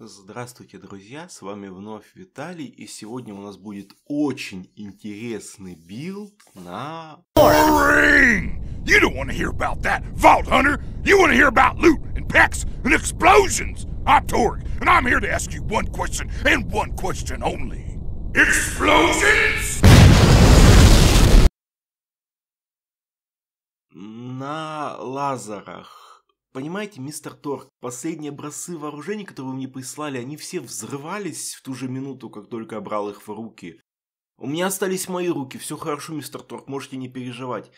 Здравствуйте, друзья! С вами вновь Виталий, и сегодня у нас будет очень интересный билд на... Boring! You don't want to hear about that, Vault Hunter! You want to hear about loot and packs and explosions! I'm Torek, and I'm here to ask you one question, and one question only. Explosions? На лазерах Понимаете, мистер Торг, последние образцы вооружений, которые вы мне прислали, они все взрывались в ту же минуту, как только я брал их в руки. У меня остались мои руки, все хорошо, мистер Торг, можете не переживать.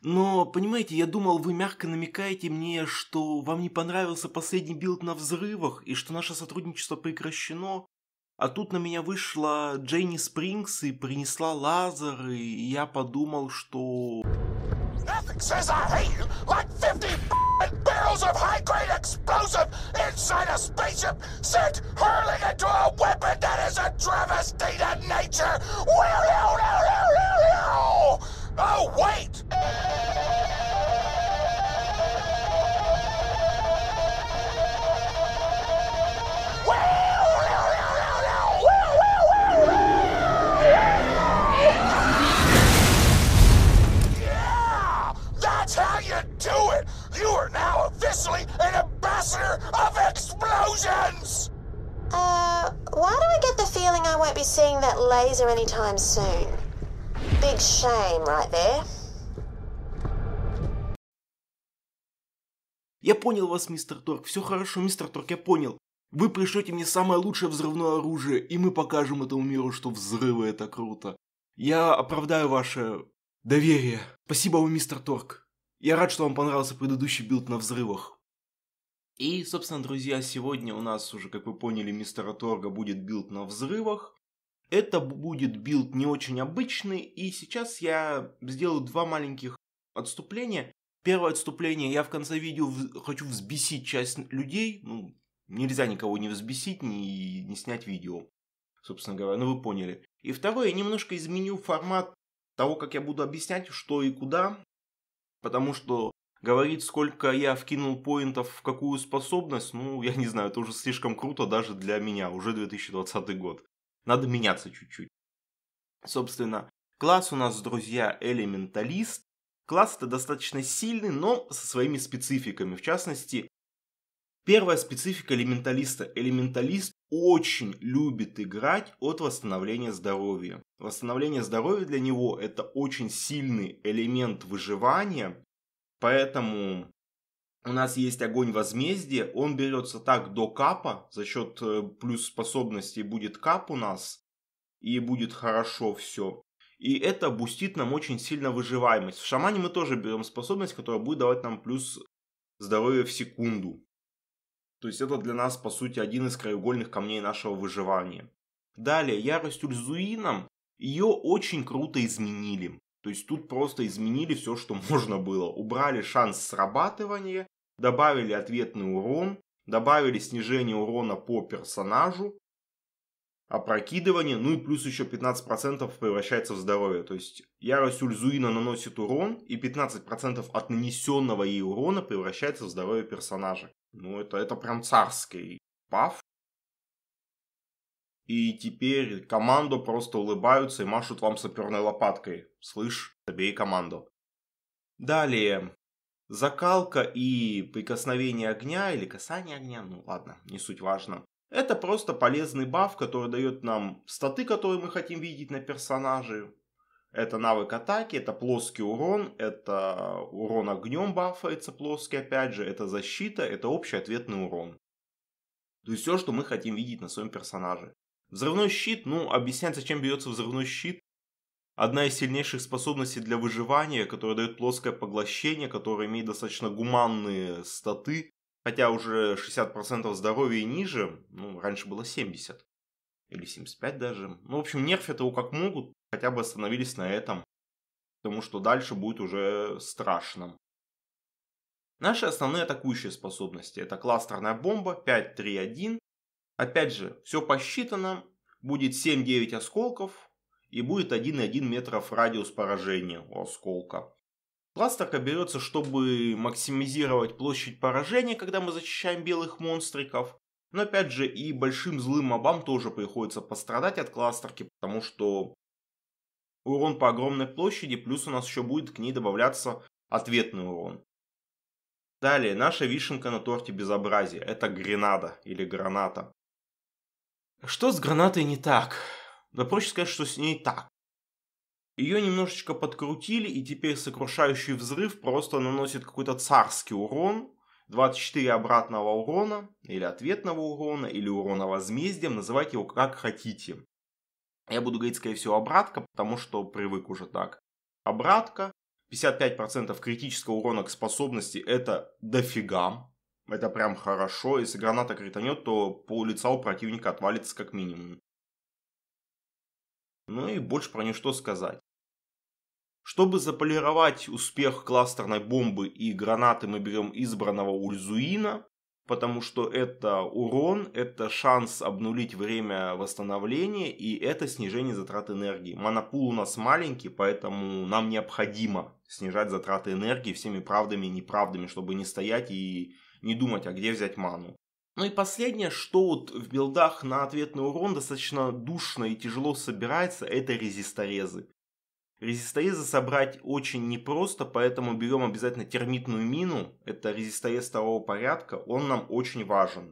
Но, понимаете, я думал, вы мягко намекаете мне, что вам не понравился последний билд на взрывах, и что наше сотрудничество прекращено. А тут на меня вышла Джейни Спрингс и принесла лазер, и я подумал, что... says I hate you like 50 barrels of high-grade explosive inside a spaceship sent hurling into a weapon that is a travesty to nature. Oh, wait! You are now officially an ambassador of explosions! Uh, why do I get the feeling I won't be seeing that laser anytime soon? Big shame right there. Я понял вас, мистер Торк. Все хорошо, мистер Торк. я понял. Вы пришлете мне самое лучшее взрывное оружие, и мы покажем этому миру, что взрывы это круто. Я оправдаю ваше доверие. Спасибо вам, мистер Торк. Я рад, что вам понравился предыдущий билд на взрывах. И, собственно, друзья, сегодня у нас уже, как вы поняли, мистер Торга будет билд на взрывах. Это будет билд не очень обычный, и сейчас я сделаю два маленьких отступления. Первое отступление, я в конце видео в... хочу взбесить часть людей, ну, нельзя никого не взбесить, не, не снять видео, собственно говоря, ну вы поняли. И второе, я немножко изменю формат того, как я буду объяснять, что и куда, Потому что говорить, сколько я вкинул поинтов в какую способность, ну, я не знаю, это уже слишком круто даже для меня, уже 2020 год. Надо меняться чуть-чуть. Собственно, класс у нас, друзья, элементалист. Класс это достаточно сильный, но со своими спецификами. В частности, первая специфика элементалиста. Элементалист очень любит играть от восстановления здоровья. Восстановление здоровья для него это очень сильный элемент выживания, поэтому у нас есть огонь возмездия, он берется так до капа, за счет э, плюс способностей будет кап у нас, и будет хорошо все. И это бустит нам очень сильно выживаемость. В шамане мы тоже берем способность, которая будет давать нам плюс здоровье в секунду. То есть это для нас, по сути, один из краеугольных камней нашего выживания. Далее, ярость Ульзуином, ее очень круто изменили. То есть тут просто изменили все, что можно было. Убрали шанс срабатывания, добавили ответный урон, добавили снижение урона по персонажу, опрокидывание, ну и плюс еще 15% превращается в здоровье. То есть ярость Ульзуина наносит урон, и 15% от нанесенного ей урона превращается в здоровье персонажа. Ну, это, это прям царский паф. И теперь команду просто улыбаются и машут вам саперной лопаткой. Слышь, бей команду. Далее. Закалка и прикосновение огня или касание огня, ну ладно, не суть важно. Это просто полезный баф, который дает нам статы, которые мы хотим видеть на персонаже, это навык атаки, это плоский урон, это урон огнем бафается плоский, опять же, это защита, это общий ответный урон. То есть все, что мы хотим видеть на своем персонаже. Взрывной щит, ну, объяснять, зачем берется взрывной щит. Одна из сильнейших способностей для выживания, которая дает плоское поглощение, которая имеет достаточно гуманные статы, хотя уже 60% здоровья и ниже, ну, раньше было 70 или 75 даже. Ну, в общем, нерфят его как могут, хотя бы остановились на этом, потому что дальше будет уже страшно. Наши основные атакующие способности – это кластерная бомба 5-3-1. Опять же, все посчитано, будет 7-9 осколков и будет 1,1 метров радиус поражения у осколка. Кластерка берется, чтобы максимизировать площадь поражения, когда мы защищаем белых монстриков. Но опять же и большим злым мобам тоже приходится пострадать от кластерки, потому что урон по огромной площади, плюс у нас еще будет к ней добавляться ответный урон. Далее, наша вишенка на торте безобразия. Это гренада или граната. Что с гранатой не так? Да проще сказать, что с ней так. Ее немножечко подкрутили, и теперь сокрушающий взрыв просто наносит какой-то царский урон. 24 обратного урона, или ответного урона, или урона возмездием, называйте его как хотите. Я буду говорить, скорее всего, обратка, потому что привык уже так. Обратка, 55% критического урона к способности это дофига. Это прям хорошо. Если граната кританет, то по лица у противника отвалится как минимум. Ну и больше про нее что сказать. Чтобы заполировать успех кластерной бомбы и гранаты, мы берем избранного Ульзуина потому что это урон, это шанс обнулить время восстановления и это снижение затрат энергии. Монопул у нас маленький, поэтому нам необходимо снижать затраты энергии всеми правдами и неправдами, чтобы не стоять и не думать, а где взять ману. Ну и последнее, что вот в билдах на ответный урон достаточно душно и тяжело собирается, это резисторезы. Резистоезы собрать очень непросто, поэтому берем обязательно термитную мину. Это резистоез второго порядка, он нам очень важен.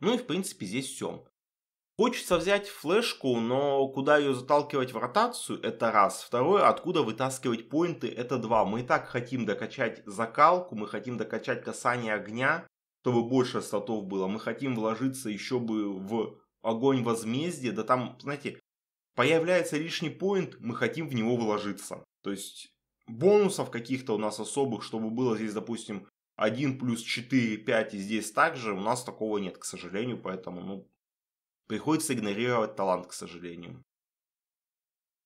Ну и в принципе здесь все. Хочется взять флешку, но куда ее заталкивать в ротацию, это раз. Второе, откуда вытаскивать поинты, это два. Мы и так хотим докачать закалку, мы хотим докачать касание огня, чтобы больше статов было. Мы хотим вложиться еще бы в огонь возмездия, да там, знаете, Появляется лишний поинт, мы хотим в него вложиться. То есть бонусов каких-то у нас особых, чтобы было здесь, допустим, 1 плюс 4, 5 и здесь также, у нас такого нет, к сожалению, поэтому ну, приходится игнорировать талант, к сожалению.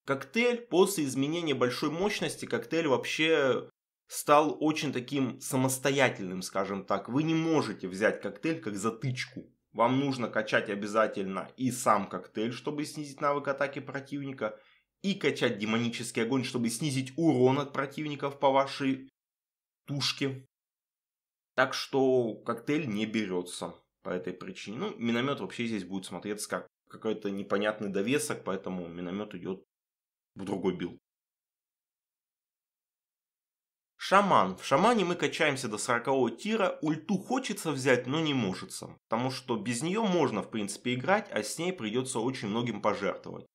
Коктейль после изменения большой мощности, коктейль вообще стал очень таким самостоятельным, скажем так. Вы не можете взять коктейль как затычку. Вам нужно качать обязательно и сам коктейль, чтобы снизить навык атаки противника, и качать демонический огонь, чтобы снизить урон от противников по вашей тушке. Так что коктейль не берется по этой причине. Ну, миномет вообще здесь будет смотреться как какой-то непонятный довесок, поэтому миномет идет в другой билд. Шаман. В шамане мы качаемся до 40 тира, ульту хочется взять, но не может, потому что без нее можно в принципе играть, а с ней придется очень многим пожертвовать.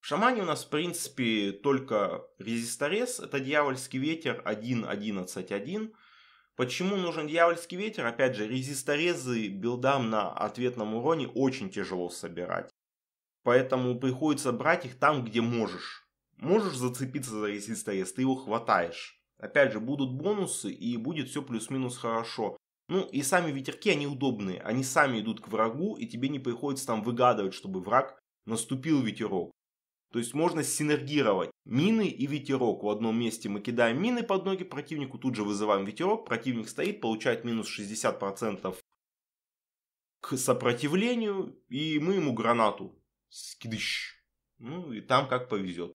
В шамане у нас в принципе только резисторез, это дьявольский ветер 1.11.1. Почему нужен дьявольский ветер? Опять же, резисторезы билдам на ответном уроне очень тяжело собирать. Поэтому приходится брать их там, где можешь. Можешь зацепиться за резиста, если ты его хватаешь. Опять же, будут бонусы и будет все плюс-минус хорошо. Ну и сами ветерки, они удобные. Они сами идут к врагу, и тебе не приходится там выгадывать, чтобы враг наступил ветерок. То есть можно синергировать мины и ветерок. В одном месте мы кидаем мины под ноги противнику, тут же вызываем ветерок, противник стоит, получает минус 60% к сопротивлению, и мы ему гранату. скидыш Ну и там как повезет.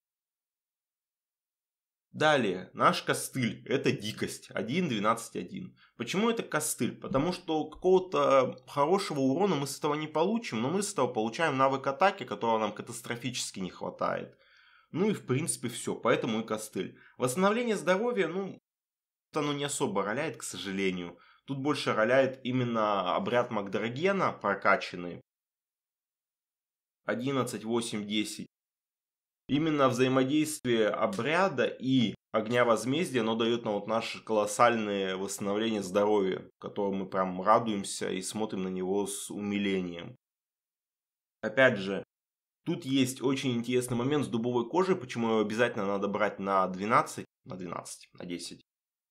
Далее, наш костыль – это дикость 1.12.1. Почему это костыль? Потому что какого-то хорошего урона мы с этого не получим, но мы с этого получаем навык атаки, которого нам катастрофически не хватает. Ну и в принципе все, поэтому и костыль. Восстановление здоровья, ну, оно не особо роляет, к сожалению. Тут больше роляет именно обряд Макдрогена прокачанный. 11, 8, 10 именно взаимодействие обряда и огня возмездия, оно дает нам вот наше колоссальное восстановление здоровья, которое мы прям радуемся и смотрим на него с умилением. Опять же, тут есть очень интересный момент с дубовой кожей, почему ее обязательно надо брать на 12, на 12, на 10.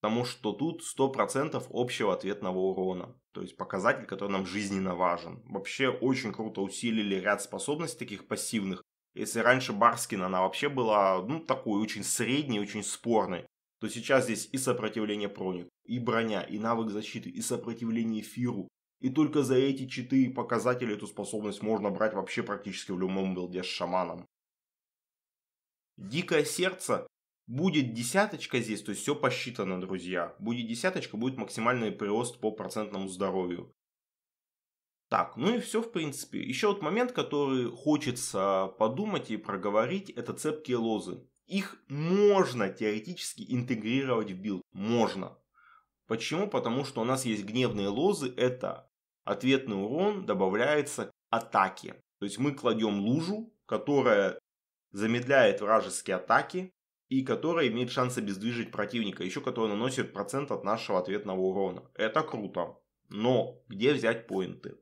Потому что тут 100% общего ответного урона. То есть показатель, который нам жизненно важен. Вообще очень круто усилили ряд способностей таких пассивных. Если раньше Барскин, она вообще была, ну, такой очень средней, очень спорной, то сейчас здесь и сопротивление проник, и броня, и навык защиты, и сопротивление эфиру. И только за эти четыре показателя эту способность можно брать вообще практически в любом билде с шаманом. Дикое сердце Будет десяточка здесь, то есть все посчитано, друзья. Будет десяточка, будет максимальный прирост по процентному здоровью. Так, ну и все, в принципе. Еще вот момент, который хочется подумать и проговорить, это цепкие лозы. Их можно теоретически интегрировать в билд. Можно. Почему? Потому что у нас есть гневные лозы, это ответный урон добавляется к атаке. То есть мы кладем лужу, которая замедляет вражеские атаки и которая имеет шанс обездвижить противника, еще которая наносит процент от нашего ответного урона. Это круто. Но где взять поинты?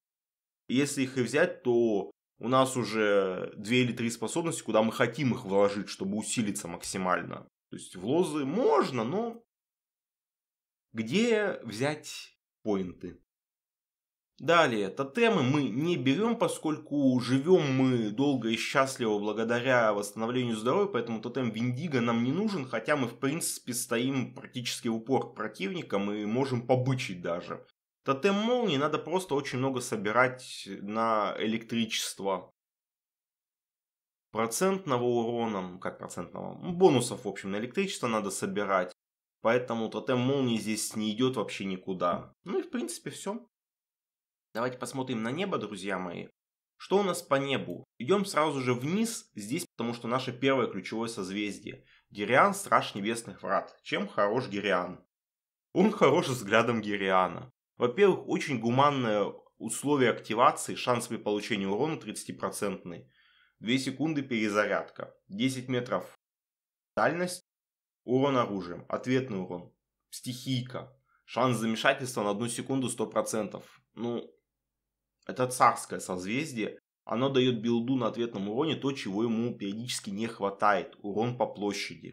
Если их и взять, то у нас уже две или три способности, куда мы хотим их вложить, чтобы усилиться максимально. То есть в лозы можно, но где взять поинты? Далее, тотемы мы не берем, поскольку живем мы долго и счастливо благодаря восстановлению здоровья, поэтому тотем Виндиго нам не нужен, хотя мы в принципе стоим практически в упор к противникам и можем побычить даже. Тотем молнии надо просто очень много собирать на электричество. Процентного урона, как процентного, бонусов, в общем, на электричество надо собирать. Поэтому тотем молнии здесь не идет вообще никуда. Ну и в принципе все. Давайте посмотрим на небо, друзья мои. Что у нас по небу? Идем сразу же вниз здесь, потому что наше первое ключевое созвездие. Гириан – страж небесных врат. Чем хорош Гириан? Он хорош взглядом Гириана. Во-первых, очень гуманное условие активации, шанс при получении урона 30%, 2 секунды перезарядка, 10 метров дальность, урон оружием, ответный урон, стихийка, шанс замешательства на 1 секунду 100%. Ну, это царское созвездие, оно дает билду на ответном уроне то, чего ему периодически не хватает, урон по площади.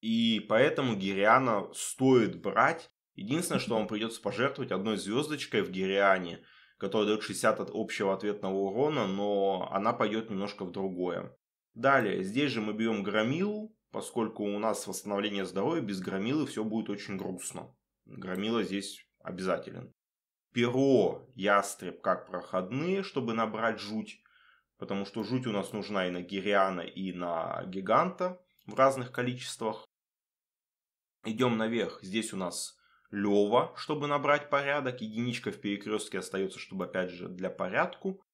И поэтому Гириана стоит брать. Единственное, что вам придется пожертвовать одной звездочкой в Гириане, которая дает 60 от общего ответного урона, но она пойдет немножко в другое. Далее, здесь же мы бьем Громилу, поскольку у нас восстановление здоровья, без Громилы все будет очень грустно. Громила здесь обязателен. Перо, ястреб как проходные, чтобы набрать жуть, потому что жуть у нас нужна и на Гириана, и на Гиганта в разных количествах. Идем наверх. Здесь у нас Лева, чтобы набрать порядок. Единичка в перекрестке остается, чтобы опять же для порядку.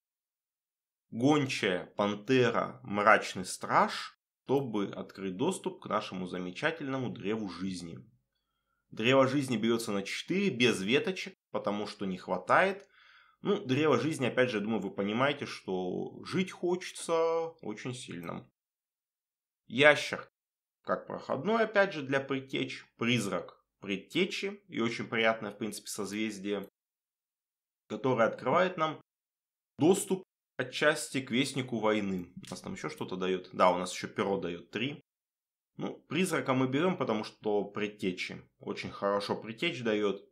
Гончая, Пантера, Мрачный Страж, чтобы открыть доступ к нашему замечательному Древу Жизни. Древо Жизни берется на 4, без веточек, потому что не хватает. Ну, Древо Жизни, опять же, я думаю, вы понимаете, что жить хочется очень сильно. Ящер, как проходной, опять же, для предтеч, призрак предтечи и очень приятное, в принципе, созвездие, которое открывает нам доступ отчасти к Вестнику Войны. У нас там еще что-то дает. Да, у нас еще перо дает три Ну, призрака мы берем, потому что предтечи. Очень хорошо предтечь дает.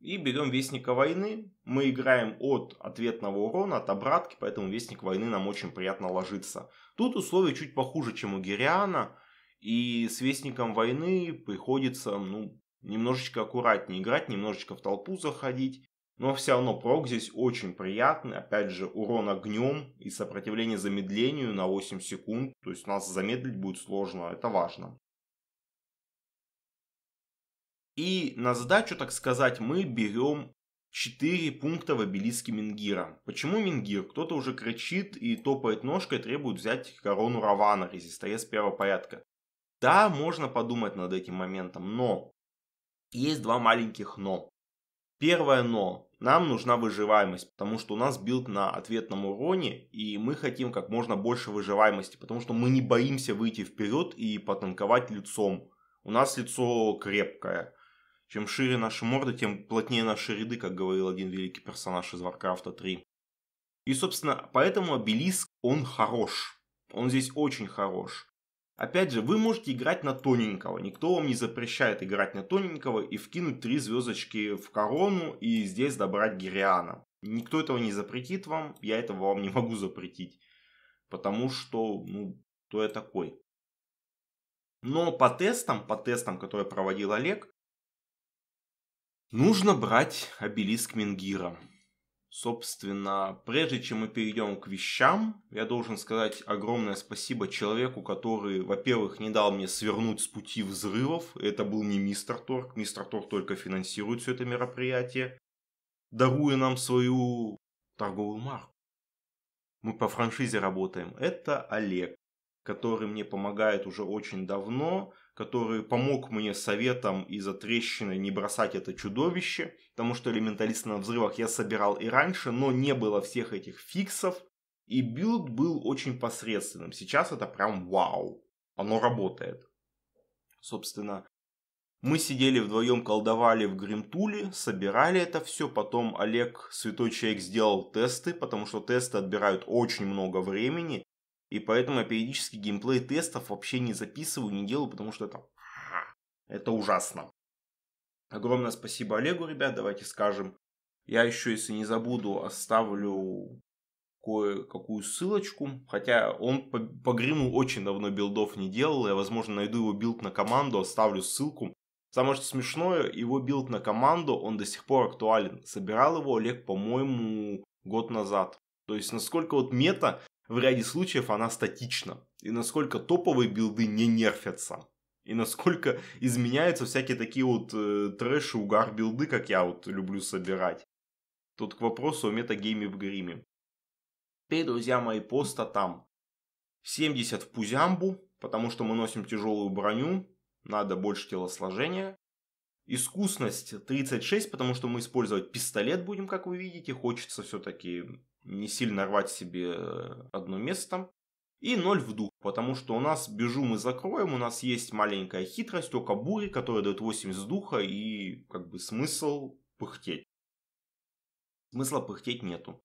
И берем Вестника Войны. Мы играем от ответного урона, от обратки, поэтому Вестник Войны нам очень приятно ложится. Тут условия чуть похуже, чем у Гериана. И с вестником войны приходится, ну, немножечко аккуратнее играть, немножечко в толпу заходить. Но все равно прок здесь очень приятный. Опять же, урон огнем и сопротивление замедлению на 8 секунд. То есть нас замедлить будет сложно, это важно. И на задачу, так сказать, мы берем 4 пункта в обелиске Мингира. Почему Мингир? Кто-то уже кричит и топает ножкой, требует взять корону Равана, резистоя с первого порядка. Да, можно подумать над этим моментом, но есть два маленьких но. Первое но. Нам нужна выживаемость, потому что у нас билд на ответном уроне, и мы хотим как можно больше выживаемости, потому что мы не боимся выйти вперед и потанковать лицом. У нас лицо крепкое. Чем шире наши морды, тем плотнее наши ряды, как говорил один великий персонаж из Warcraft 3. И, собственно, поэтому обелиск, он хорош. Он здесь очень хорош. Опять же, вы можете играть на тоненького. Никто вам не запрещает играть на тоненького и вкинуть три звездочки в корону и здесь добрать Гириана. Никто этого не запретит вам, я этого вам не могу запретить. Потому что, ну, кто я такой. Но по тестам, по тестам, которые проводил Олег, нужно брать обелиск Менгира. Собственно, прежде чем мы перейдем к вещам, я должен сказать огромное спасибо человеку, который, во-первых, не дал мне свернуть с пути взрывов. Это был не мистер Торг. Мистер Торг только финансирует все это мероприятие, даруя нам свою торговую марку. Мы по франшизе работаем. Это Олег, который мне помогает уже очень давно который помог мне советом из-за трещины не бросать это чудовище, потому что элементалисты на взрывах я собирал и раньше, но не было всех этих фиксов, и билд был очень посредственным. Сейчас это прям вау, оно работает. Собственно, мы сидели вдвоем, колдовали в Гримтуле, собирали это все. Потом Олег, святой человек, сделал тесты, потому что тесты отбирают очень много времени. И поэтому я периодически геймплей тестов вообще не записываю, не делаю, потому что это, это ужасно. Огромное спасибо Олегу, ребят, давайте скажем. Я еще, если не забуду, оставлю кое-какую ссылочку. Хотя он по, по гриму очень давно билдов не делал. Я, возможно, найду его билд на команду, оставлю ссылку. Самое что смешное, его билд на команду, он до сих пор актуален. Собирал его Олег, по-моему, год назад. То есть, насколько вот мета в ряде случаев она статична. И насколько топовые билды не нерфятся. И насколько изменяются всякие такие вот э, трэши, угар билды, как я вот люблю собирать. Тут к вопросу о метагейме в гриме. Теперь, друзья мои, поста там. 70 в пузямбу, потому что мы носим тяжелую броню, надо больше телосложения. Искусность 36, потому что мы использовать пистолет будем, как вы видите. Хочется все-таки не сильно рвать себе э, одно место. И ноль в дух, потому что у нас бежу мы закроем, у нас есть маленькая хитрость, только бури, которая дает 80 духа и как бы смысл пыхтеть. Смысла пыхтеть нету.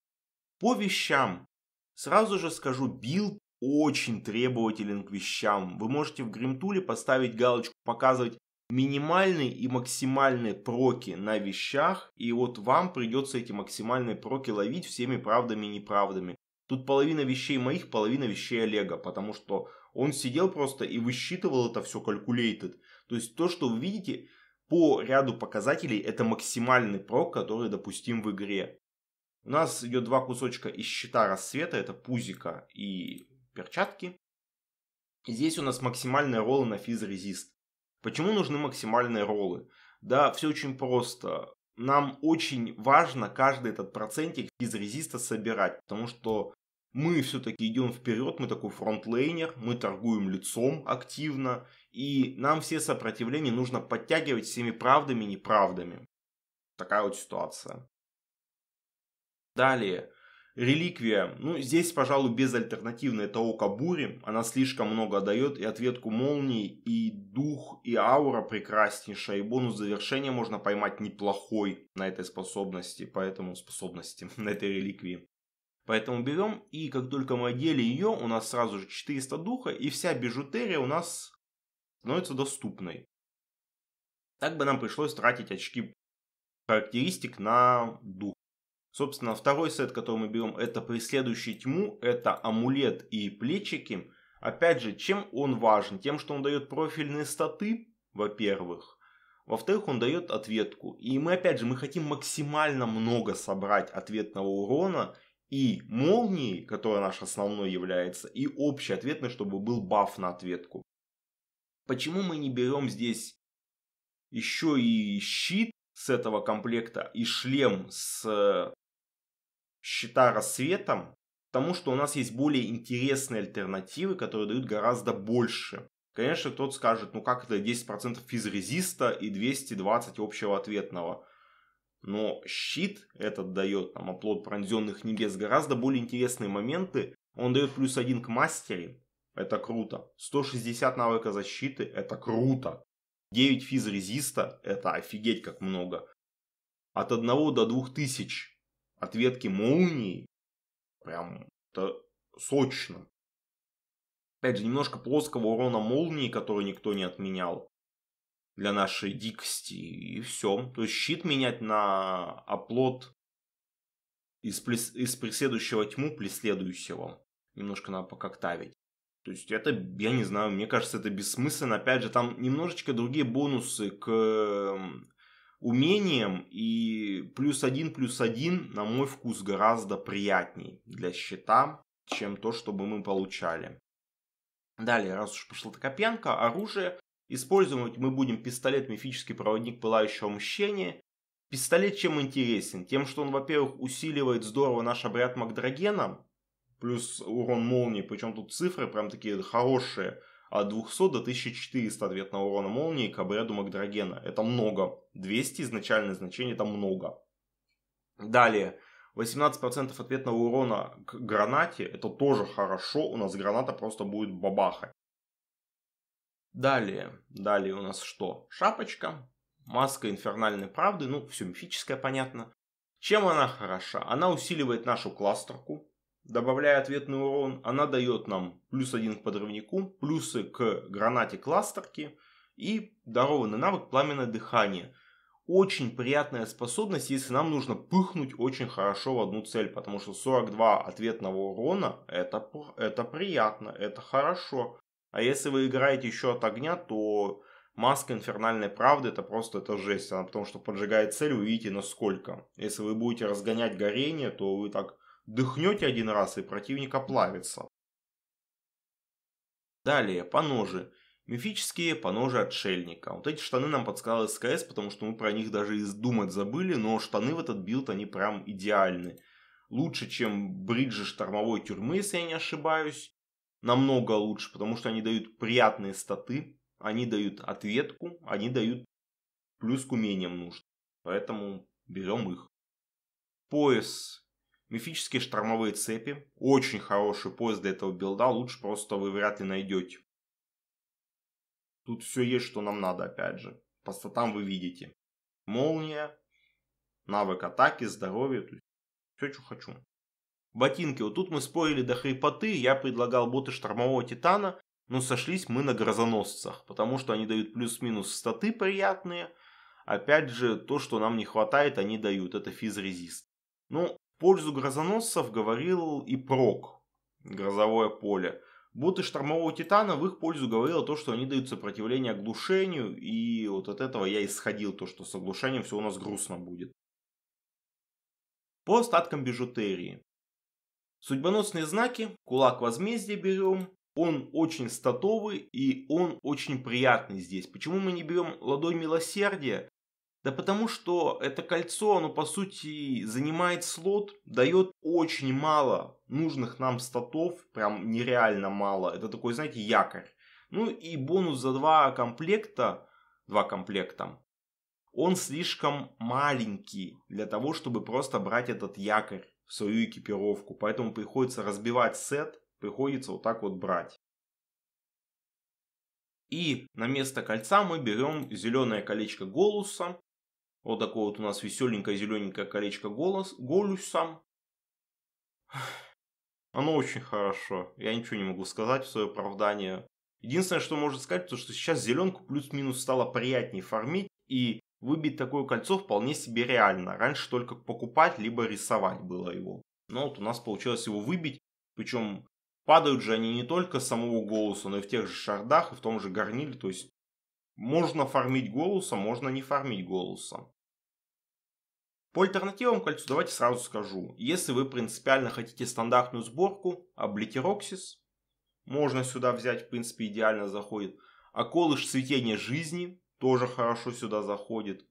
По вещам. Сразу же скажу, билд очень требователен к вещам. Вы можете в гримтуле поставить галочку «Показывать минимальные и максимальные проки на вещах, и вот вам придется эти максимальные проки ловить всеми правдами и неправдами. Тут половина вещей моих, половина вещей Олега, потому что он сидел просто и высчитывал это все calculated. То есть то, что вы видите по ряду показателей, это максимальный прок, который допустим в игре. У нас идет два кусочка из щита рассвета, это пузика и перчатки. Здесь у нас максимальные роллы на физ резист. Почему нужны максимальные роллы? Да, все очень просто. Нам очень важно каждый этот процентик из резиста собирать, потому что мы все-таки идем вперед, мы такой фронтлейнер, мы торгуем лицом активно, и нам все сопротивления нужно подтягивать всеми правдами и неправдами. Такая вот ситуация. Далее, Реликвия. Ну, здесь, пожалуй, безальтернативная это Око Бури. Она слишком много дает и ответку молнии, и дух, и аура прекраснейшая. И бонус завершения можно поймать неплохой на этой способности, поэтому способности на этой реликвии. Поэтому берем, и как только мы одели ее, у нас сразу же 400 духа, и вся бижутерия у нас становится доступной. Так бы нам пришлось тратить очки характеристик на дух. Собственно, второй сет, который мы берем, это «Преследующий тьму», это амулет и плечики. Опять же, чем он важен? Тем, что он дает профильные статы, во-первых. Во-вторых, он дает ответку. И мы, опять же, мы хотим максимально много собрать ответного урона и молнии, которая наш основной является, и общий ответный, чтобы был баф на ответку. Почему мы не берем здесь еще и щит с этого комплекта и шлем с счета рассветом, потому что у нас есть более интересные альтернативы, которые дают гораздо больше. Конечно, тот скажет, ну как это 10% физрезиста и 220 общего ответного. Но щит этот дает, там, оплот пронзенных небес, гораздо более интересные моменты. Он дает плюс один к мастере, это круто. 160 навыка защиты, это круто. 9 физрезиста, это офигеть как много. От 1 до 2000 от ветки молнии. Прям это сочно. Опять же, немножко плоского урона молнии, который никто не отменял для нашей дикости, и все. То есть щит менять на оплот из, плес... из преследующего тьму преследующего. Немножко надо пококтавить. То есть это, я не знаю, мне кажется, это бессмысленно. Опять же, там немножечко другие бонусы к эм, умением, и плюс один, плюс один, на мой вкус, гораздо приятней для счета, чем то, чтобы мы получали. Далее, раз уж пошла такая пьянка, оружие. Использовать мы будем пистолет «Мифический проводник пылающего мщения». Пистолет чем интересен? Тем, что он, во-первых, усиливает здорово наш обряд Макдрагена, плюс урон молнии, причем тут цифры прям такие хорошие – от 200 до 1400 ответного урона молнии к обряду Макдрагена. Это много. 200 изначальное значение это много. Далее. 18% ответного урона к гранате. Это тоже хорошо. У нас граната просто будет бабахать. Далее. Далее у нас что? Шапочка. Маска инфернальной правды. Ну, все мифическое, понятно. Чем она хороша? Она усиливает нашу кластерку добавляя ответный урон, она дает нам плюс один к подрывнику, плюсы к гранате кластерки и дарованный навык пламенное дыхание. Очень приятная способность, если нам нужно пыхнуть очень хорошо в одну цель, потому что 42 ответного урона это, это приятно, это хорошо. А если вы играете еще от огня, то маска инфернальной правды это просто это жесть. Она потому что поджигает цель, вы видите, насколько. Если вы будете разгонять горение, то вы так Дыхнете один раз, и противник оплавится. Далее, поножи. Мифические поножи отшельника. Вот эти штаны нам подсказал СКС, потому что мы про них даже и думать забыли, но штаны в этот билд они прям идеальны. Лучше, чем бриджи штормовой тюрьмы, если я не ошибаюсь. Намного лучше, потому что они дают приятные статы, они дают ответку, они дают плюс к умениям нужно. Поэтому берем их. Пояс Мифические штормовые цепи. Очень хороший пояс для этого билда. Лучше просто вы вряд ли найдете. Тут все есть, что нам надо, опять же. По статам вы видите. Молния, навык атаки, здоровье. То все, что хочу. Ботинки. Вот тут мы спорили до хрипоты. Я предлагал боты штормового титана. Но сошлись мы на грозоносцах. Потому что они дают плюс-минус статы приятные. Опять же, то, что нам не хватает, они дают. Это физрезист. Ну, пользу грозоносцев говорил и прок, грозовое поле. Будто штормового титана в их пользу говорило то, что они дают сопротивление оглушению, и вот от этого я исходил, то, что с оглушением все у нас грустно будет. По остаткам бижутерии. Судьбоносные знаки, кулак возмездия берем, он очень статовый и он очень приятный здесь. Почему мы не берем ладонь милосердия? Да потому что это кольцо, оно по сути занимает слот, дает очень мало нужных нам статов, прям нереально мало. Это такой, знаете, якорь. Ну и бонус за два комплекта, два комплекта, он слишком маленький для того, чтобы просто брать этот якорь в свою экипировку. Поэтому приходится разбивать сет, приходится вот так вот брать. И на место кольца мы берем зеленое колечко Голуса вот такое вот у нас веселенькое зелененькое колечко голос, сам. Оно очень хорошо. Я ничего не могу сказать в свое оправдание. Единственное, что можно сказать, то что сейчас зеленку плюс-минус стало приятнее фармить, и выбить такое кольцо вполне себе реально. Раньше только покупать, либо рисовать было его. Но вот у нас получилось его выбить, причем падают же они не только самого голоса, но и в тех же шардах, и в том же гарниле, то есть можно фармить голосом, можно не фармить голосом. По альтернативам кольцу давайте сразу скажу. Если вы принципиально хотите стандартную сборку, облитероксис, можно сюда взять, в принципе, идеально заходит. А колыш цветения жизни тоже хорошо сюда заходит.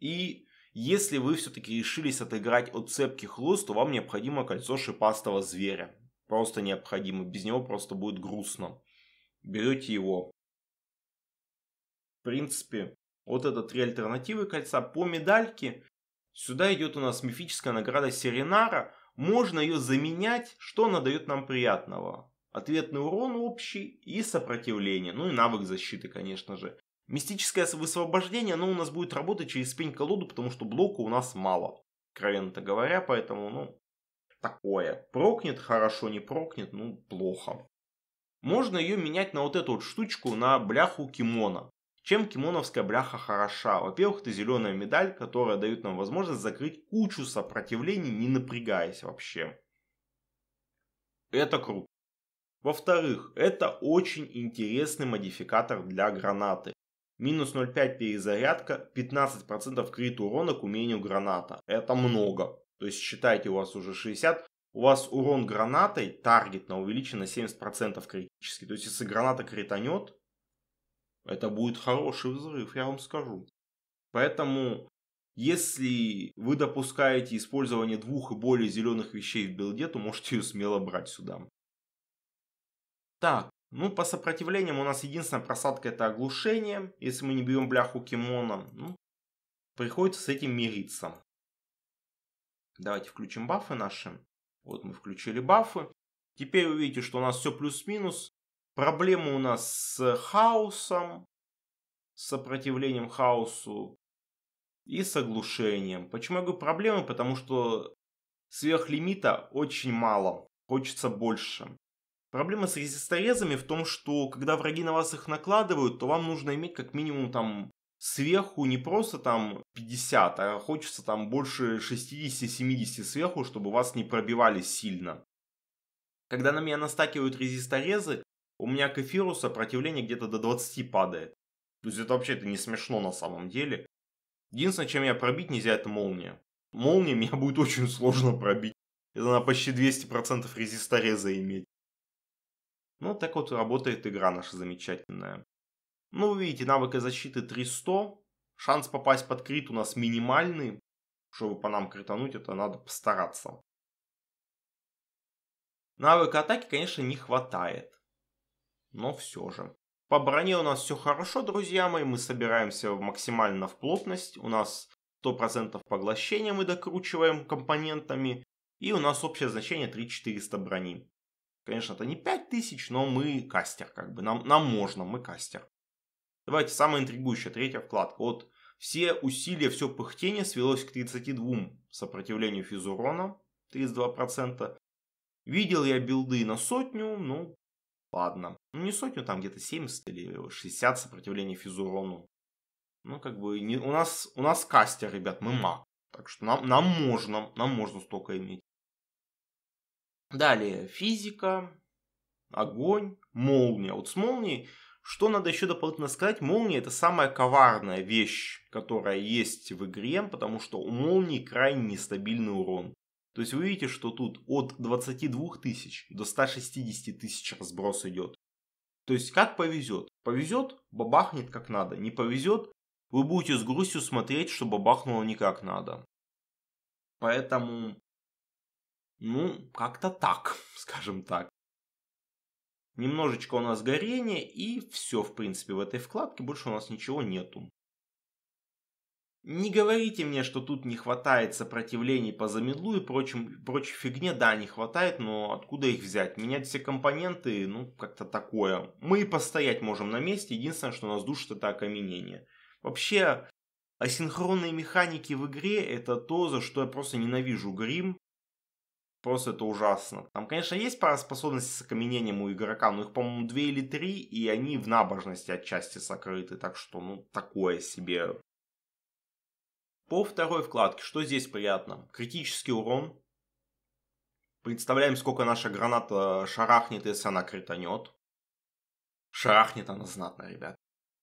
И если вы все-таки решились отыграть от цепких лоз, то вам необходимо кольцо шипастого зверя. Просто необходимо, без него просто будет грустно. Берете его. В принципе, вот это три альтернативы кольца. По медальке сюда идет у нас мифическая награда Серенара. Можно ее заменять, что она дает нам приятного. Ответный урон общий и сопротивление. Ну и навык защиты, конечно же. Мистическое высвобождение, оно у нас будет работать через пень-колоду, потому что блока у нас мало. Откровенно говоря, поэтому, ну, такое. Прокнет хорошо, не прокнет, ну, плохо. Можно ее менять на вот эту вот штучку, на бляху кимона. Чем кимоновская бляха хороша? Во-первых, это зеленая медаль, которая дает нам возможность закрыть кучу сопротивлений, не напрягаясь вообще. Это круто. Во-вторых, это очень интересный модификатор для гранаты. Минус 0,5 перезарядка, 15% крит урона к умению граната. Это много. То есть считайте, у вас уже 60, у вас урон гранатой таргетно увеличен на 70% критически. То есть если граната кританет, это будет хороший взрыв, я вам скажу. Поэтому, если вы допускаете использование двух и более зеленых вещей в билде, то можете ее смело брать сюда. Так, ну по сопротивлениям у нас единственная просадка это оглушение. Если мы не бьем бляху кимона, ну, приходится с этим мириться. Давайте включим бафы наши. Вот мы включили бафы. Теперь вы видите, что у нас все плюс-минус. Проблема у нас с хаосом, с сопротивлением хаосу и с оглушением. Почему я говорю проблемы? Потому что сверхлимита очень мало, хочется больше. Проблема с резисторезами в том, что когда враги на вас их накладывают, то вам нужно иметь как минимум там сверху не просто там 50, а хочется там больше 60-70 сверху, чтобы вас не пробивали сильно. Когда на меня настакивают резисторезы, у меня к эфиру сопротивление где-то до 20 падает. То есть это вообще это не смешно на самом деле. Единственное, чем я пробить нельзя, это молния. Молния меня будет очень сложно пробить. Это на почти 200% резистореза иметь. Ну, так вот работает игра наша замечательная. Ну, вы видите, навыка защиты 300. Шанс попасть под крит у нас минимальный. Чтобы по нам критануть, это надо постараться. Навыка атаки, конечно, не хватает но все же. По броне у нас все хорошо, друзья мои, мы собираемся максимально в плотность, у нас 100% поглощения мы докручиваем компонентами, и у нас общее значение 3400 брони. Конечно, это не 5000, но мы кастер, как бы, нам, нам можно, мы кастер. Давайте, самая интригующая, третья вкладка. Вот все усилия, все пыхтение свелось к 32 сопротивлению физурона, 32%. Видел я билды на сотню, ну, Ладно. Ну, не сотню, там где-то 70 или 60 сопротивления физурону. Ну, как бы, не, у, нас, у нас кастер, ребят, мы маг. Так что нам, нам можно, нам можно столько иметь. Далее, физика, огонь, молния. Вот с молнией, что надо еще дополнительно сказать, молния это самая коварная вещь, которая есть в игре, потому что у молнии крайне нестабильный урон. То есть вы видите, что тут от 22 тысяч до 160 тысяч разброс идет. То есть как повезет. Повезет, бабахнет как надо. Не повезет, вы будете с грустью смотреть, что бабахнуло не как надо. Поэтому, ну, как-то так, скажем так. Немножечко у нас горение и все, в принципе, в этой вкладке. Больше у нас ничего нету. Не говорите мне, что тут не хватает сопротивлений по замедлу и прочим, прочей фигне. Да, не хватает, но откуда их взять? Менять все компоненты, ну, как-то такое. Мы и постоять можем на месте, единственное, что нас душит, это окаменение. Вообще, асинхронные механики в игре это то, за что я просто ненавижу грим. Просто это ужасно. Там, конечно, есть пара способностей с окаменением у игрока, но их, по-моему, две или три, и они в набожности отчасти сокрыты, так что, ну, такое себе. По второй вкладке, что здесь приятно? Критический урон. Представляем, сколько наша граната шарахнет, если она кританет. Шарахнет она знатно, ребят.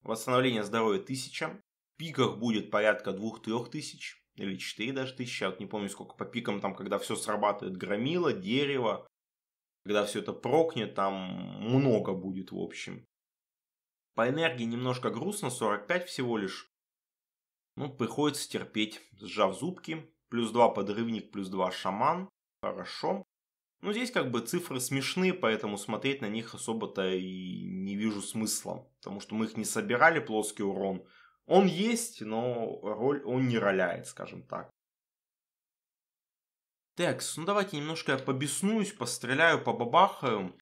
Восстановление здоровья 1000. В пиках будет порядка 2-3 тысяч. Или 4 даже тысячи. Я вот не помню, сколько по пикам там, когда все срабатывает. Громила, дерево. Когда все это прокнет, там много будет в общем. По энергии немножко грустно, 45 всего лишь. Ну, приходится терпеть, сжав зубки. Плюс 2 подрывник, плюс 2 шаман. Хорошо. Ну, здесь как бы цифры смешные, поэтому смотреть на них особо-то и не вижу смысла. Потому что мы их не собирали, плоский урон. Он есть, но роль он не роляет, скажем так. Текс, ну давайте немножко побеснуюсь, постреляю, побабахаю.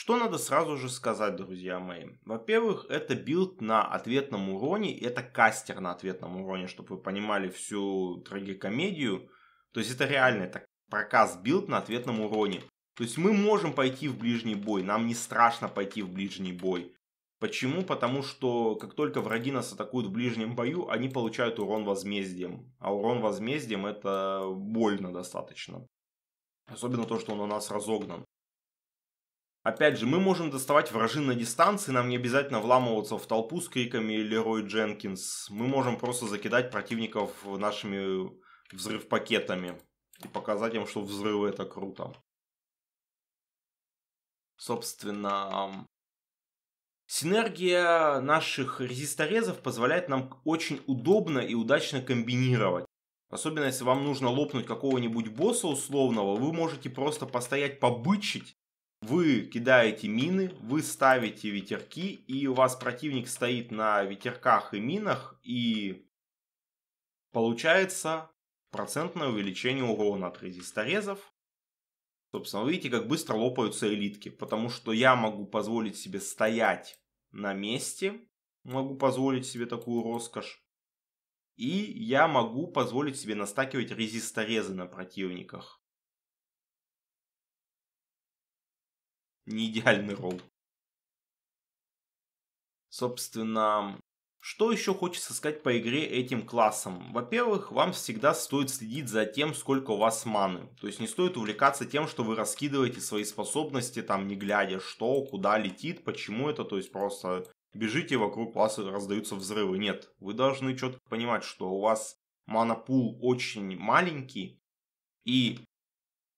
Что надо сразу же сказать, друзья мои? Во-первых, это билд на ответном уроне, это кастер на ответном уроне, чтобы вы понимали всю трагикомедию. То есть это реально это проказ билд на ответном уроне. То есть мы можем пойти в ближний бой, нам не страшно пойти в ближний бой. Почему? Потому что как только враги нас атакуют в ближнем бою, они получают урон возмездием. А урон возмездием это больно достаточно. Особенно то, что он у нас разогнан. Опять же, мы можем доставать вражин на дистанции, нам не обязательно вламываться в толпу с криками «Лерой Дженкинс». Мы можем просто закидать противников нашими взрыв-пакетами и показать им, что взрывы это круто. Собственно, синергия наших резисторезов позволяет нам очень удобно и удачно комбинировать. Особенно если вам нужно лопнуть какого-нибудь босса условного, вы можете просто постоять побычить, вы кидаете мины, вы ставите ветерки, и у вас противник стоит на ветерках и минах, и получается процентное увеличение урона от резисторезов. Собственно, вы видите, как быстро лопаются элитки, потому что я могу позволить себе стоять на месте, могу позволить себе такую роскошь, и я могу позволить себе настакивать резисторезы на противниках. не идеальный ролл. Собственно, что еще хочется сказать по игре этим классом? Во-первых, вам всегда стоит следить за тем, сколько у вас маны. То есть не стоит увлекаться тем, что вы раскидываете свои способности, там не глядя, что, куда летит, почему это. То есть просто бежите, вокруг вас раздаются взрывы. Нет, вы должны четко понимать, что у вас мана очень маленький. И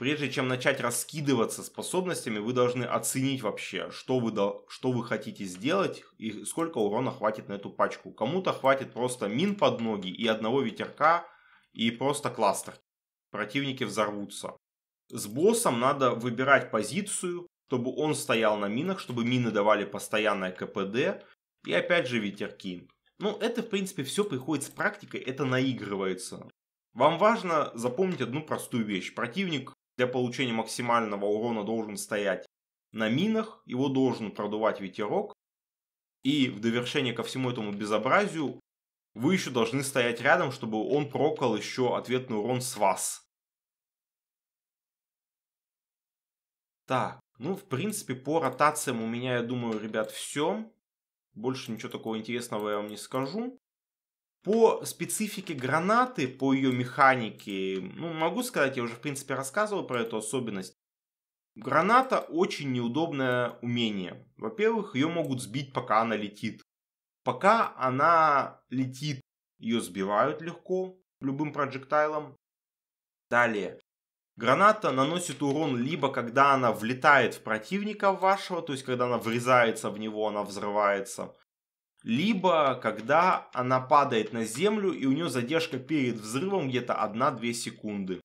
Прежде чем начать раскидываться способностями, вы должны оценить вообще, что вы, до... что вы хотите сделать и сколько урона хватит на эту пачку. Кому-то хватит просто мин под ноги и одного ветерка, и просто кластер. Противники взорвутся. С боссом надо выбирать позицию, чтобы он стоял на минах, чтобы мины давали постоянное КПД и опять же ветерки. Ну, это, в принципе, все приходит с практикой, это наигрывается. Вам важно запомнить одну простую вещь. Противник для получения максимального урона должен стоять на минах, его должен продувать ветерок. И в довершение ко всему этому безобразию вы еще должны стоять рядом, чтобы он прокал еще ответный урон с вас. Так, ну, в принципе, по ротациям у меня, я думаю, ребят, все. Больше ничего такого интересного я вам не скажу. По специфике гранаты, по ее механике, ну, могу сказать, я уже, в принципе, рассказывал про эту особенность. Граната очень неудобное умение. Во-первых, ее могут сбить, пока она летит. Пока она летит, ее сбивают легко, любым проджектайлом. Далее. Граната наносит урон либо когда она влетает в противника вашего, то есть когда она врезается в него, она взрывается, либо когда она падает на землю и у нее задержка перед взрывом где-то 1-2 секунды.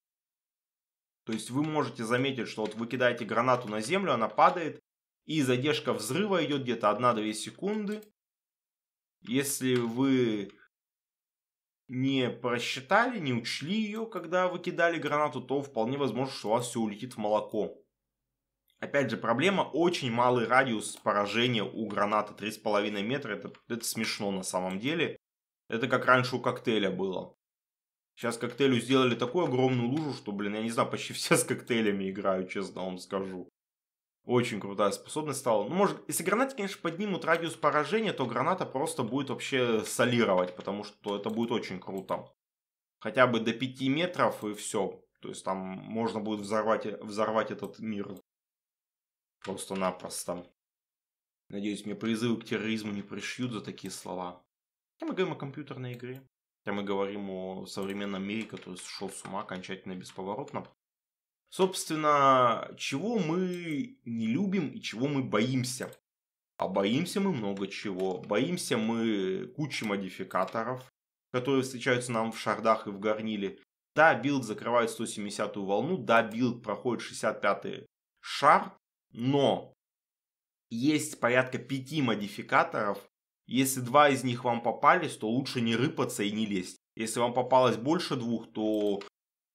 То есть вы можете заметить, что вот вы кидаете гранату на землю, она падает, и задержка взрыва идет где-то 1-2 секунды. Если вы не просчитали, не учли ее, когда вы кидали гранату, то вполне возможно, что у вас все улетит в молоко. Опять же, проблема очень малый радиус поражения у граната 3,5 метра. Это, это смешно на самом деле. Это как раньше у коктейля было. Сейчас коктейлю сделали такую огромную лужу, что, блин, я не знаю, почти все с коктейлями играют, честно вам скажу. Очень крутая способность стала. Ну, может, если гранаты, конечно, поднимут радиус поражения, то граната просто будет вообще солировать, потому что это будет очень круто. Хотя бы до 5 метров и все. То есть там можно будет взорвать, взорвать этот мир Просто-напросто. Надеюсь, мне призывы к терроризму не пришьют за такие слова. Там мы говорим о компьютерной игре. Там мы говорим о современном мире, который сошел с ума окончательно бесповоротно. Собственно, чего мы не любим и чего мы боимся. А боимся мы много чего. Боимся мы кучи модификаторов, которые встречаются нам в шардах и в горниле. Да, билд закрывает 170-ю волну, да, билд проходит 65-й шар, но есть порядка пяти модификаторов. Если два из них вам попались, то лучше не рыпаться и не лезть. Если вам попалось больше двух, то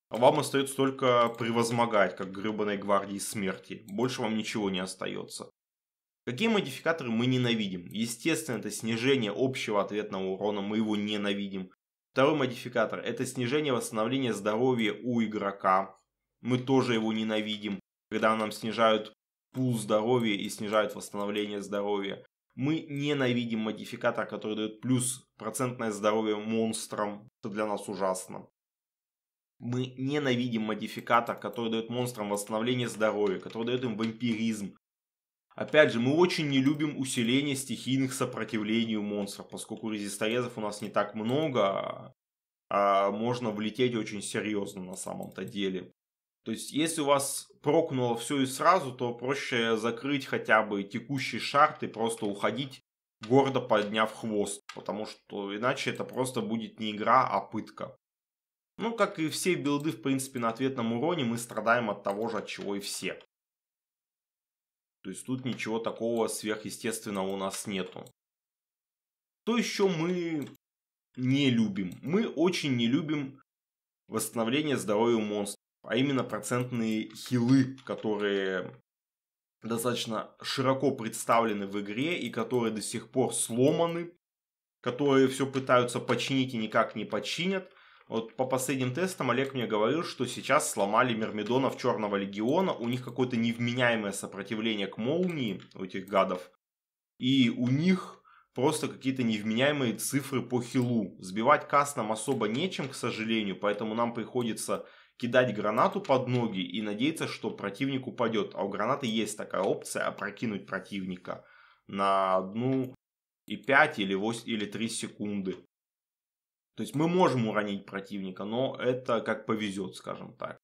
вам остается только превозмогать, как гребаной гвардии смерти. Больше вам ничего не остается. Какие модификаторы мы ненавидим? Естественно, это снижение общего ответного урона, мы его ненавидим. Второй модификатор – это снижение восстановления здоровья у игрока. Мы тоже его ненавидим, когда нам снижают пул здоровья и снижают восстановление здоровья. Мы ненавидим модификатор, который дает плюс процентное здоровье монстрам. Это для нас ужасно. Мы ненавидим модификатор, который дает монстрам восстановление здоровья, который дает им вампиризм. Опять же, мы очень не любим усиление стихийных сопротивлению монстров, поскольку резисторезов у нас не так много, а можно влететь очень серьезно на самом-то деле. То есть, если у вас прокнуло все и сразу, то проще закрыть хотя бы текущий шарт и просто уходить, гордо подняв хвост. Потому что иначе это просто будет не игра, а пытка. Ну, как и все билды, в принципе, на ответном уроне, мы страдаем от того же, от чего и все. То есть тут ничего такого сверхъестественного у нас нету. Что еще мы не любим? Мы очень не любим восстановление здоровья у монстров а именно процентные хилы, которые достаточно широко представлены в игре и которые до сих пор сломаны, которые все пытаются починить и никак не починят. Вот по последним тестам Олег мне говорил, что сейчас сломали Мермидонов Черного Легиона, у них какое-то невменяемое сопротивление к молнии, у этих гадов, и у них просто какие-то невменяемые цифры по хилу. Сбивать кастом особо нечем, к сожалению, поэтому нам приходится кидать гранату под ноги и надеяться, что противник упадет. А у гранаты есть такая опция опрокинуть противника на одну и 5 или 8 или 3 секунды. То есть мы можем уронить противника, но это как повезет, скажем так.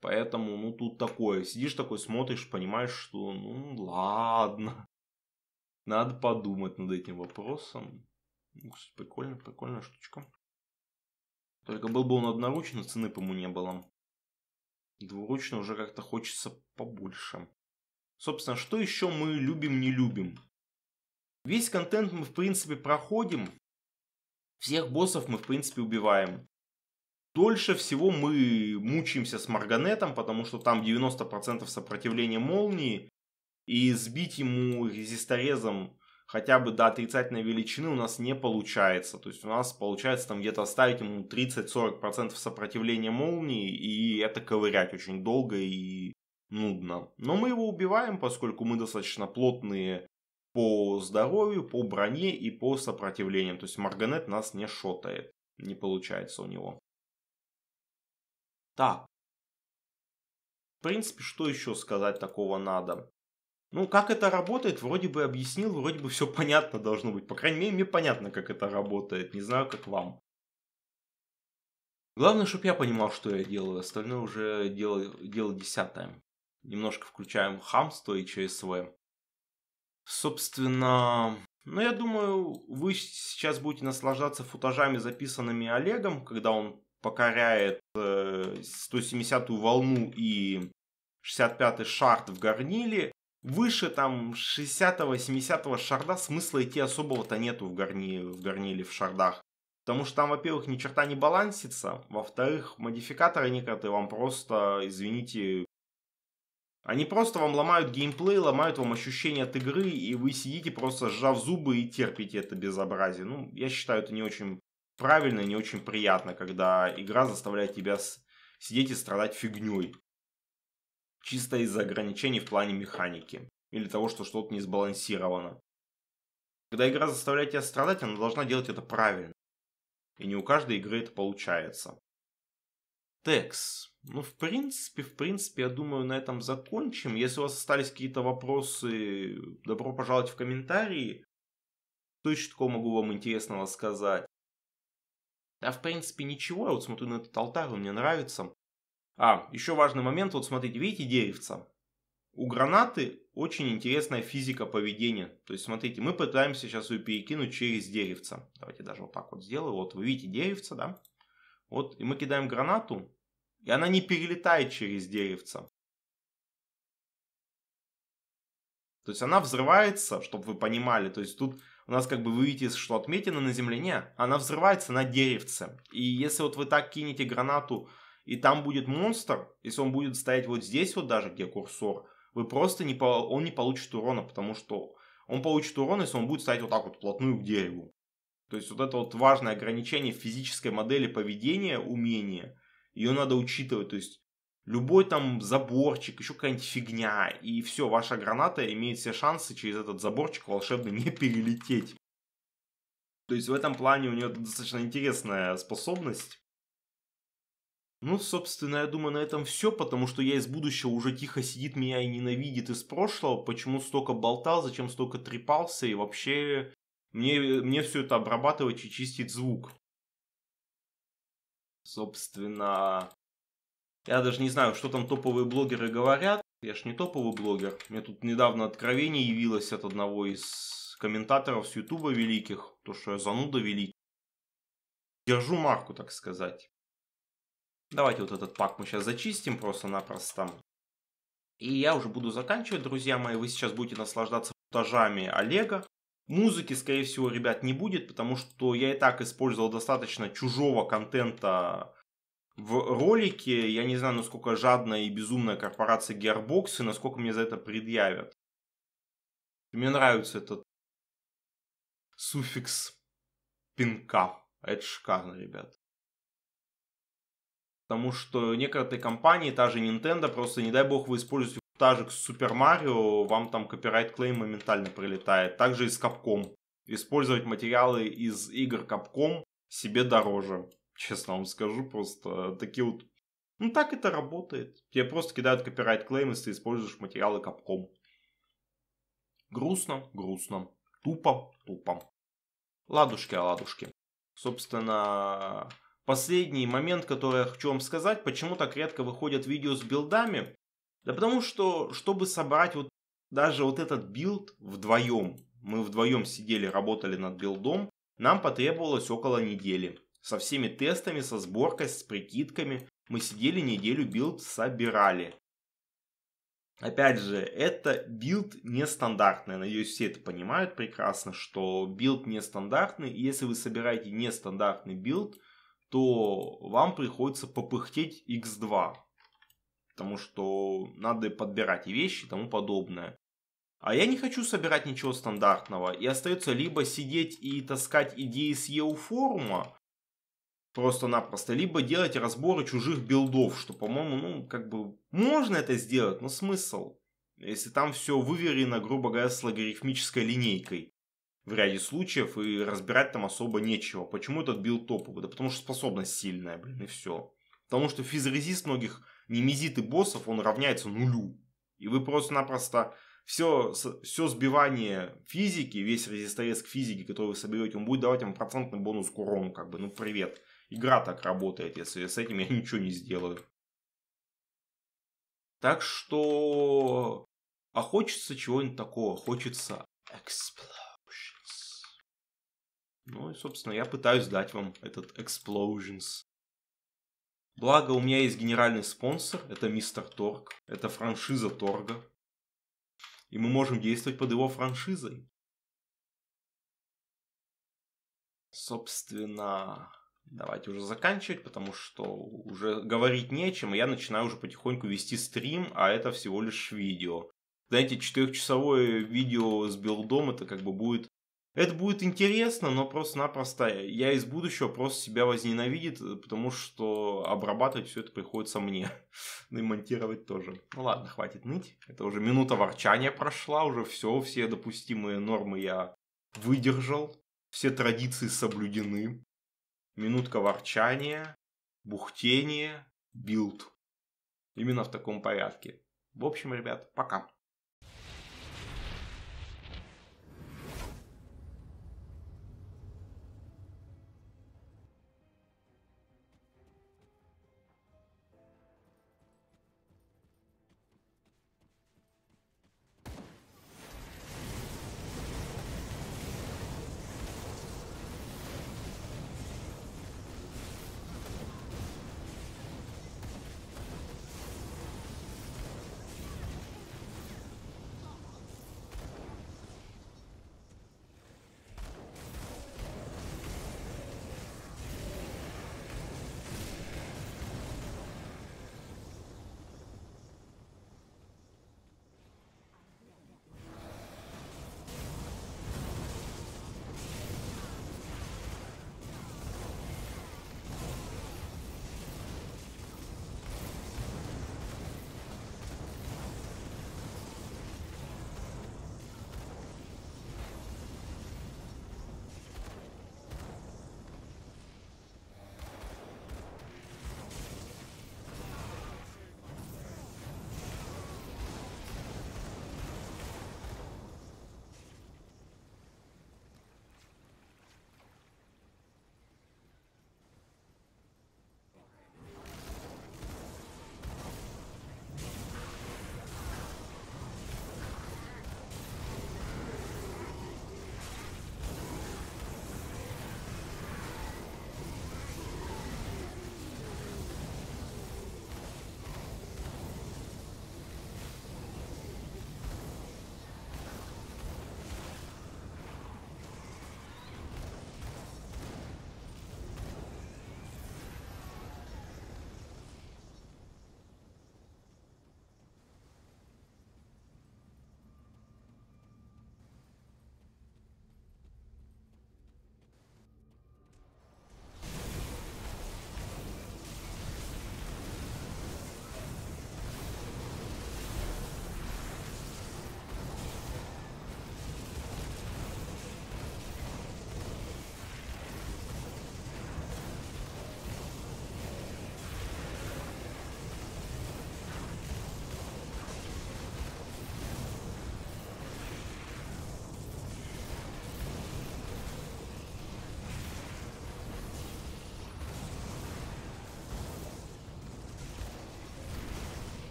Поэтому, ну, тут такое. Сидишь такой, смотришь, понимаешь, что, ну, ладно. Надо подумать над этим вопросом. Кстати, прикольная, прикольная штучка. Только был бы он одноручный, цены по ему не было. Двуручный уже как-то хочется побольше. Собственно, что еще мы любим-не любим? Весь контент мы в принципе проходим. Всех боссов мы в принципе убиваем. Дольше всего мы мучаемся с Марганетом, потому что там 90% сопротивления молнии. И сбить ему резисторезом хотя бы до отрицательной величины у нас не получается. То есть у нас получается там где-то оставить ему 30-40% сопротивления молнии, и это ковырять очень долго и нудно. Но мы его убиваем, поскольку мы достаточно плотные по здоровью, по броне и по сопротивлению. То есть Марганет нас не шотает. Не получается у него. Так. В принципе, что еще сказать такого надо? Ну, как это работает, вроде бы объяснил, вроде бы все понятно должно быть. По крайней мере, мне понятно, как это работает. Не знаю, как вам. Главное, чтобы я понимал, что я делаю. Остальное уже дело, дело десятое. Немножко включаем хамство и ЧСВ. Собственно, ну я думаю, вы сейчас будете наслаждаться футажами, записанными Олегом, когда он покоряет э, 170-ю волну и 65-й шарт в горниле выше там 60-70 шарда смысла идти особого-то нету в горни, в горни или в шардах. Потому что там, во-первых, ни черта не балансится, во-вторых, модификаторы некоторые вам просто, извините, они просто вам ломают геймплей, ломают вам ощущение от игры, и вы сидите просто сжав зубы и терпите это безобразие. Ну, я считаю, это не очень правильно, не очень приятно, когда игра заставляет тебя сидеть и страдать фигней чисто из-за ограничений в плане механики или того, что что-то не сбалансировано. Когда игра заставляет тебя страдать, она должна делать это правильно. И не у каждой игры это получается. Текс. Ну, в принципе, в принципе, я думаю, на этом закончим. Если у вас остались какие-то вопросы, добро пожаловать в комментарии. Что еще такого могу вам интересного сказать? Да, в принципе, ничего. Я вот смотрю на этот алтарь, он мне нравится. А, еще важный момент, вот смотрите, видите деревца? У гранаты очень интересная физика поведения. То есть, смотрите, мы пытаемся сейчас ее перекинуть через деревца. Давайте даже вот так вот сделаю. Вот вы видите деревца, да? Вот, и мы кидаем гранату, и она не перелетает через деревца. То есть она взрывается, чтобы вы понимали. То есть тут у нас как бы вы видите, что отметено на земле. Не, она взрывается на деревце. И если вот вы так кинете гранату и там будет монстр, если он будет стоять вот здесь вот даже, где курсор, вы просто не, он не получит урона, потому что он получит урон, если он будет стоять вот так вот плотную к дереву. То есть вот это вот важное ограничение физической модели поведения, умения, ее надо учитывать. То есть любой там заборчик, еще какая-нибудь фигня, и все, ваша граната имеет все шансы через этот заборчик волшебно не перелететь. То есть в этом плане у нее достаточно интересная способность. Ну, собственно, я думаю, на этом все, потому что я из будущего уже тихо сидит меня и ненавидит из прошлого. Почему столько болтал, зачем столько трепался и вообще мне, мне все это обрабатывать и чистить звук. Собственно, я даже не знаю, что там топовые блогеры говорят. Я ж не топовый блогер. Мне тут недавно откровение явилось от одного из комментаторов с Ютуба великих, то, что я зануда великий. Держу марку, так сказать. Давайте вот этот пак мы сейчас зачистим просто-напросто. И я уже буду заканчивать, друзья мои. Вы сейчас будете наслаждаться футажами Олега. Музыки, скорее всего, ребят, не будет, потому что я и так использовал достаточно чужого контента в ролике. Я не знаю, насколько жадная и безумная корпорация Gearbox и насколько мне за это предъявят. Мне нравится этот суффикс пинка. Это шикарно, ребят. Потому что некоторые компании, та же Nintendo, просто не дай бог вы используете тажик с Super Mario, вам там копирайт-клейм моментально прилетает. Также и с Capcom. Использовать материалы из игр Capcom себе дороже. Честно вам скажу, просто такие вот... Ну так это работает. Тебе просто кидают копирайт-клейм, если ты используешь материалы Capcom. Грустно, грустно. Тупо, тупо. Ладушки, а ладушки. Собственно, Последний момент, который я хочу вам сказать, почему так редко выходят видео с билдами. Да потому что, чтобы собрать вот даже вот этот билд вдвоем, мы вдвоем сидели, работали над билдом, нам потребовалось около недели. Со всеми тестами, со сборкой, с прикидками. Мы сидели неделю билд собирали. Опять же, это билд нестандартный. Надеюсь, все это понимают прекрасно, что билд нестандартный. если вы собираете нестандартный билд, то вам приходится попыхтеть x2. Потому что надо подбирать и вещи и тому подобное. А я не хочу собирать ничего стандартного. И остается либо сидеть и таскать идеи с EU форума, просто-напросто, либо делать разборы чужих билдов, что, по-моему, ну, как бы, можно это сделать, но смысл? Если там все выверено, грубо говоря, с логарифмической линейкой в ряде случаев, и разбирать там особо нечего. Почему этот билд топовый? Да потому что способность сильная, блин, и все. Потому что физрезист многих мимизит и боссов, он равняется нулю. И вы просто-напросто все, все сбивание физики, весь резисторез к физике, который вы соберете, он будет давать вам процентный бонус к урону, как бы, ну привет. Игра так работает, если с этим я ничего не сделаю. Так что... А хочется чего-нибудь такого, хочется Explode. Ну и, собственно, я пытаюсь дать вам этот Explosions. Благо, у меня есть генеральный спонсор, это Мистер Торг, это франшиза Торга. И мы можем действовать под его франшизой. Собственно, давайте уже заканчивать, потому что уже говорить нечем, и я начинаю уже потихоньку вести стрим, а это всего лишь видео. Знаете, четырехчасовое видео с билдом, это как бы будет это будет интересно, но просто-напросто я из будущего просто себя возненавидит, потому что обрабатывать все это приходится мне. Да ну и монтировать тоже. Ну ладно, хватит ныть. Это уже минута ворчания прошла, уже все, все допустимые нормы я выдержал. Все традиции соблюдены. Минутка ворчания, бухтение, билд. Именно в таком порядке. В общем, ребят, пока.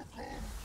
Okay.